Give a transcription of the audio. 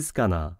静かな